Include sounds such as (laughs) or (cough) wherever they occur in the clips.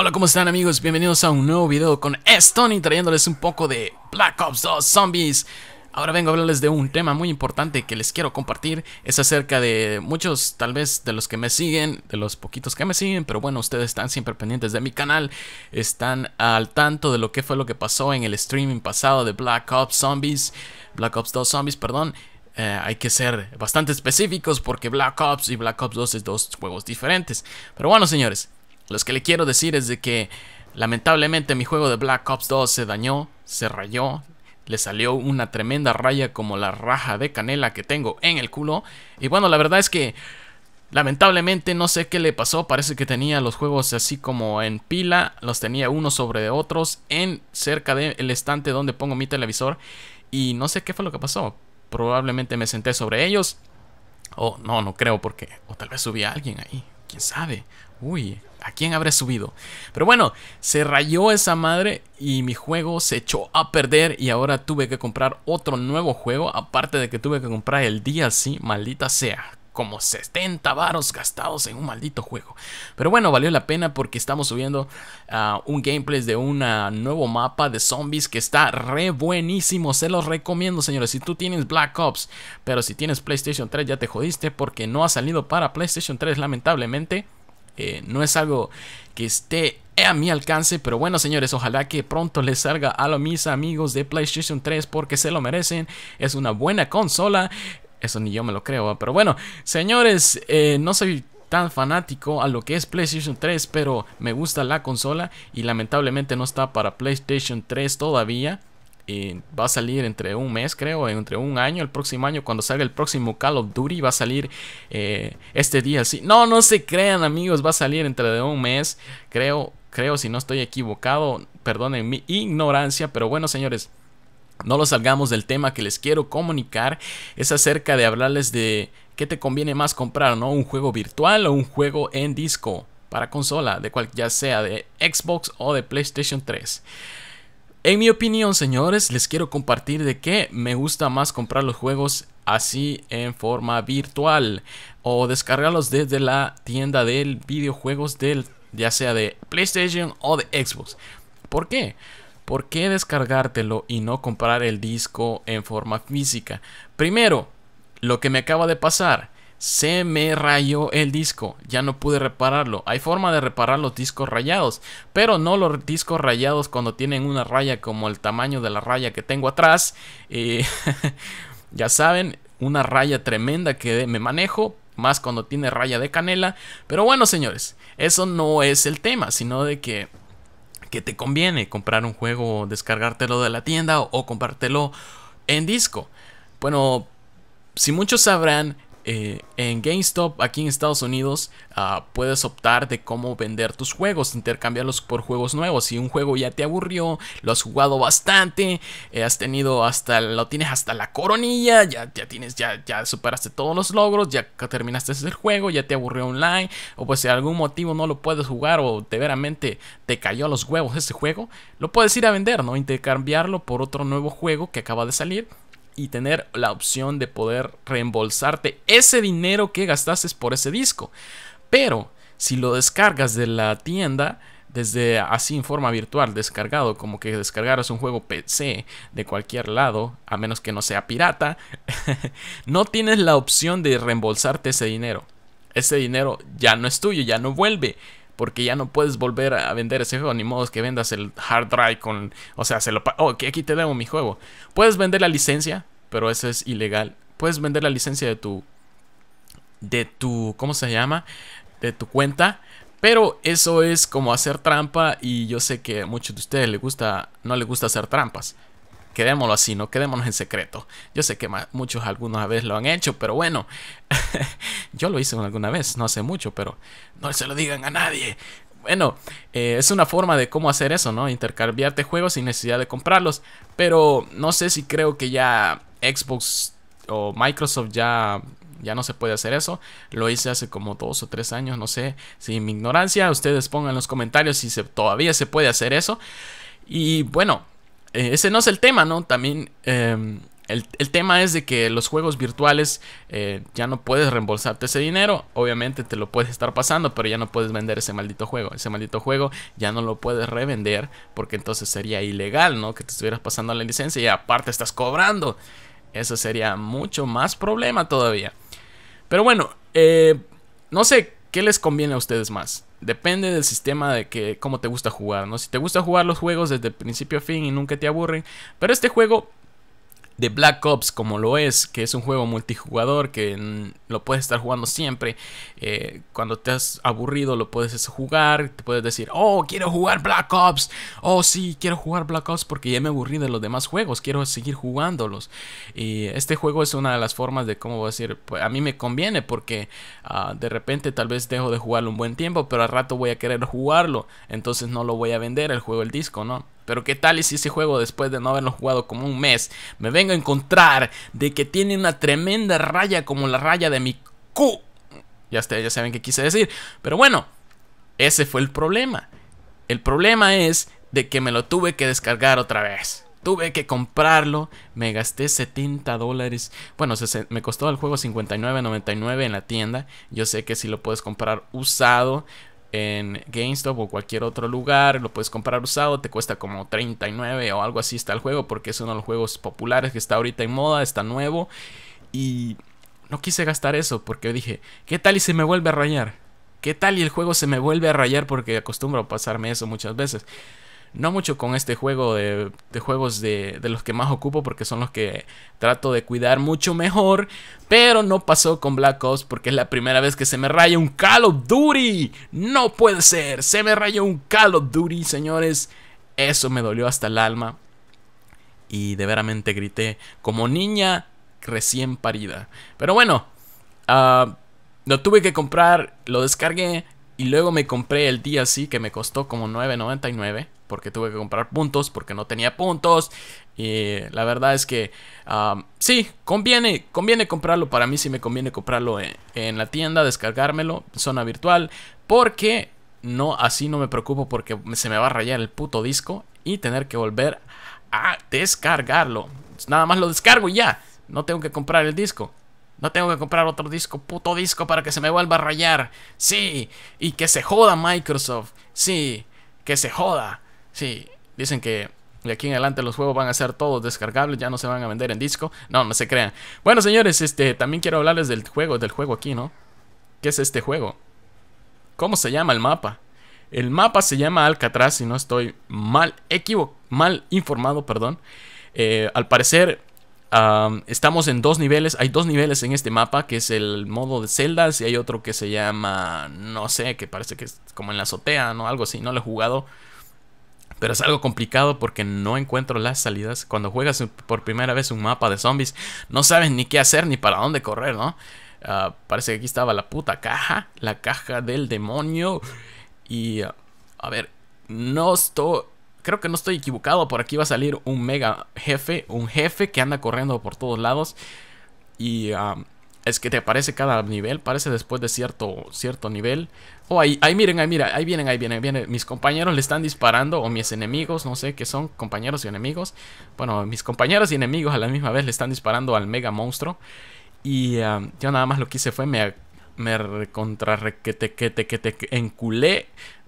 Hola, ¿cómo están amigos? Bienvenidos a un nuevo video con Stony trayéndoles un poco de Black Ops 2 Zombies. Ahora vengo a hablarles de un tema muy importante que les quiero compartir. Es acerca de muchos, tal vez, de los que me siguen, de los poquitos que me siguen, pero bueno, ustedes están siempre pendientes de mi canal, están al tanto de lo que fue lo que pasó en el streaming pasado de Black Ops Zombies, Black Ops 2 Zombies, perdón. Eh, hay que ser bastante específicos porque Black Ops y Black Ops 2 es dos juegos diferentes. Pero bueno, señores, lo que le quiero decir es de que lamentablemente mi juego de Black Ops 2 se dañó, se rayó, le salió una tremenda raya como la raja de canela que tengo en el culo. Y bueno, la verdad es que lamentablemente no sé qué le pasó, parece que tenía los juegos así como en pila, los tenía unos sobre otros en cerca del estante donde pongo mi televisor y no sé qué fue lo que pasó. Probablemente me senté sobre ellos. O no, no creo porque o tal vez subí alguien ahí quién sabe. Uy, ¿a quién habré subido? Pero bueno, se rayó esa madre y mi juego se echó a perder y ahora tuve que comprar otro nuevo juego, aparte de que tuve que comprar el ¿sí? maldita sea como 70 varos gastados en un maldito juego. Pero bueno, valió la pena porque estamos subiendo ah, un gameplay de un nuevo mapa de zombies que está re buenísimo. Se los recomiendo, señores. Si tú tienes Black Ops, pero si tienes PlayStation 3 ya te jodiste porque no ha salido para PlayStation 3 lamentablemente. Eh, no es algo que esté a mi alcance, pero bueno señores, ojalá que pronto les salga a mis amigos de PlayStation 3 porque se lo merecen. Es una buena consola, eso ni yo me lo creo, pero bueno, señores, eh, no soy tan fanático a lo que es PlayStation 3, pero me gusta la consola y lamentablemente no está para PlayStation 3 todavía. Eh, va a salir entre un mes, creo, entre un año, el próximo año, cuando salga el próximo Call of Duty, va a salir eh, este día. Sí. No, no se crean amigos, va a salir entre de un mes, creo, creo, si no estoy equivocado, perdonen mi ignorancia, pero bueno señores. No lo salgamos del tema que les quiero comunicar. Es acerca de hablarles de qué te conviene más comprar, ¿no? Un juego virtual o un juego en disco para consola, de cual ya sea de Xbox o de PlayStation 3. En mi opinión, señores, les quiero compartir de qué me gusta más comprar los juegos así en forma virtual o descargarlos desde la tienda de videojuegos del ya sea de PlayStation o de Xbox. ¿Por qué? ¿por qué descargártelo y no comprar el disco en forma física? Primero, lo que me acaba de pasar. Se me rayó el disco, ya no pude repararlo. Hay forma de reparar los discos rayados, pero no los discos rayados cuando tienen una raya como el tamaño de la raya que tengo atrás. Eh, (laughs) ya saben, una raya tremenda que me manejo, más cuando tiene raya de canela. Pero bueno, señores, eso no es el tema, sino de que que te conviene comprar un juego, descargártelo de la tienda o, compártelo en disco. Bueno, si muchos sabrán, eh, en GameStop aquí en Estados Unidos ah, puedes optar de cómo vender tus juegos, intercambiarlos por juegos nuevos. Si un juego ya te aburrió, lo has jugado bastante, eh, has tenido hasta, lo tienes hasta la coronilla, ya, tienes, ya, superaste todos los logros, ya terminaste el juego, ya te aburrió online, o pues si algún motivo no lo puedes jugar o de veramente te cayó a los huevos ese juego, lo puedes ir a vender, ¿no? Intercambiarlo por otro nuevo juego que acaba de salir y tener la opción de poder reembolsarte ese dinero que gastaste por ese disco. Pero si lo descargas de la tienda, desde así en forma virtual, descargado, como que descargaras un juego PC de cualquier lado, a menos que no sea pirata, (laughs) no tienes la opción de reembolsarte ese dinero. Ese dinero ya no es tuyo, ya no vuelve porque ya no puedes volver a vender ese juego, ni modo que vendas el hard drive con, o sea, se lo, oh, que aquí te debo mi juego. Puedes vender la licencia, pero eso es ilegal. Puedes vender la licencia de tu de tu, ¿cómo se llama? de tu cuenta, pero eso es como hacer trampa y yo sé que a muchos de ustedes les gusta no les gusta hacer trampas quedémoslo así, no quedémonos en secreto. Yo sé que muchos algunos a veces lo han hecho, pero bueno, (laughs) yo lo hice alguna vez, no hace mucho, pero no se lo digan a nadie. Bueno, eh, es una forma de cómo hacer eso, ¿no? Intercambiarte juegos sin necesidad de comprarlos. Pero no sé si creo que ya Xbox o Microsoft ya ya no se puede hacer eso. Lo hice hace como dos o tres años, no sé. Si mi ignorancia, ustedes pongan en los comentarios si se, todavía se puede hacer eso. Y bueno, eh, ese no es el tema, ¿no? También em, el, tema es de que los juegos virtuales eh, ya no puedes reembolsarte ese dinero. Obviamente te lo puedes estar pasando, pero ya no puedes vender ese maldito juego. Ese maldito juego ya no lo puedes revender porque entonces sería ilegal, ¿no? Que te estuvieras pasando la licencia y aparte estás cobrando. Eso sería mucho más problema todavía. Pero bueno, eh, no sé, ¿Qué les conviene a ustedes más? Depende del sistema de que cómo te gusta jugar, ¿no? Si te gusta jugar los juegos desde principio a fin y nunca te aburren, pero este juego de Black Ops como lo es, que es un juego multijugador que mm, lo puedes estar jugando siempre. Eh, cuando te has aburrido lo puedes jugar, te puedes decir, oh, quiero jugar Black Ops, oh, sí, quiero jugar Black Ops porque ya me aburrí de los demás juegos, quiero seguir jugándolos. Y este juego es una de las formas de cómo a decir, pues a mí me conviene porque ah, de repente tal vez dejo de jugarlo un buen tiempo, pero al rato voy a querer jugarlo, entonces no lo voy a vender el juego, el disco, ¿no? Pero qué tal si ese juego después de no haberlo jugado como un mes me vengo a encontrar de que tiene una tremenda raya como la raya de mi Q. Ya, ustedes ya saben qué quise decir. Pero bueno, ese fue el problema. El problema es de que me lo tuve que descargar otra vez. Tuve que comprarlo, me gasté 70 dólares. Bueno, me costó el juego 59.99 en la tienda. Yo sé que si lo puedes comprar usado, en GameStop o cualquier otro lugar, lo puedes comprar usado, te cuesta como 39 o algo así está el juego porque es uno de los juegos populares que está ahorita en moda, está nuevo y no quise gastar eso porque dije, ¿qué tal y se me vuelve a rayar? ¿Qué tal y el juego se me vuelve a rayar porque acostumbro a pasarme eso muchas veces? no mucho con este juego de, juegos de, de, los que más ocupo porque son los que trato de cuidar mucho mejor. Pero no pasó con Black Ops porque es la primera vez que se me raya un Call of Duty. No puede ser, se me rayó un Call of Duty, señores. Eso me dolió hasta el alma. Y de veramente grité como niña recién parida. Pero bueno, ah, lo tuve que comprar, lo descargué, y luego me compré el sí, que me costó como 9.99 porque tuve que comprar puntos, porque no tenía puntos. Y la verdad es que sí, conviene, conviene comprarlo. Para mí sí me conviene comprarlo en, en la tienda, descargármelo, zona virtual, porque no, así no me preocupo porque se me va a rayar el puto disco y tener que volver a descargarlo. Nada más lo descargo y ya, no tengo que comprar el disco. No tengo que comprar otro disco, puto disco, para que se me vuelva a rayar. Sí, y que se joda Microsoft. Sí, que se joda. Sí, dicen que de aquí en adelante los juegos van a ser todos descargables, ya no se van a vender en disco. No, no se crean. Bueno, señores, este también quiero hablarles del juego, del juego aquí, ¿no? ¿Qué es este juego? ¿Cómo se llama el mapa? El mapa se llama Alcatraz, si no estoy mal mal informado, perdón. Eh, al parecer estamos en dos niveles. Hay dos niveles en este mapa, que es el modo de celdas y hay otro que se llama, no sé, que parece que es como en la azotea, ¿no? Algo así, no lo he jugado. Pero es algo complicado porque no encuentro las salidas. Cuando juegas por primera vez un mapa de zombies, no sabes ni qué hacer ni para dónde correr, ¿no? Ah, parece que aquí estaba la puta caja, la caja del demonio. Y, ah, a ver, no estoy creo que no estoy equivocado, por aquí va a salir un mega jefe, un jefe que anda corriendo por todos lados. Y es que te aparece cada nivel, parece después de cierto, cierto nivel. Oh, ahí, ahí miren, ahí mira, ahí vienen, ahí vienen, ahí vienen. Mis compañeros le están disparando, o mis enemigos, no sé qué son, compañeros y enemigos. Bueno, mis compañeros y enemigos a la misma vez le están disparando al mega monstruo. Y yo nada más lo que hice fue me, me te, que te, que te enculé.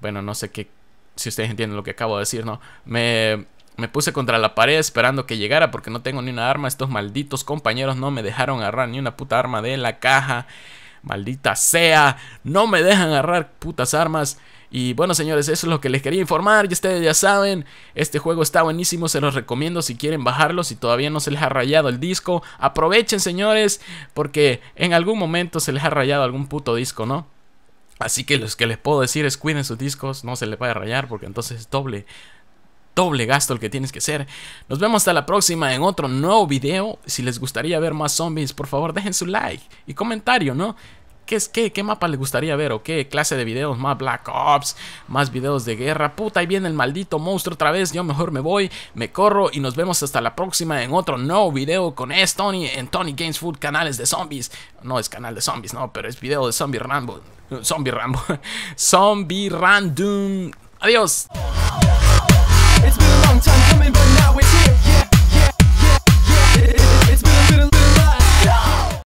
Bueno, no sé qué si ustedes entienden lo que acabo de decir, ¿no? Me, me puse contra la pared esperando que llegara porque no tengo ni una arma. Estos malditos compañeros no me dejaron agarrar ni una puta arma de la caja. Maldita sea, no me dejan agarrar putas armas. Y bueno, señores, eso es lo que les quería informar. Ya ustedes ya saben, este juego está buenísimo, se los recomiendo si quieren bajarlo, si todavía no se les ha rayado el disco. Aprovechen, señores, porque en algún momento se les ha rayado algún puto disco, ¿no? Así que lo que les puedo decir es cuiden sus discos, no se les vaya a rayar porque entonces es doble, doble gasto el que tienes que hacer. Nos vemos hasta la próxima en otro nuevo video. Si les gustaría ver más zombies, por favor dejen su like y comentario, ¿no? ¿Qué, es, qué, ¿Qué mapa le gustaría ver? ¿O qué clase de videos? Más Black Ops, más videos de guerra. Puta, ahí viene el maldito monstruo otra vez. Yo mejor me voy, me corro y nos vemos hasta la próxima en otro nuevo video con S. Tony en Tony Games Food, canales de zombies. No es canal de zombies, no, pero es video de Zombie Rambo. Zombie Rambo. (laughs) zombie Random. Adiós.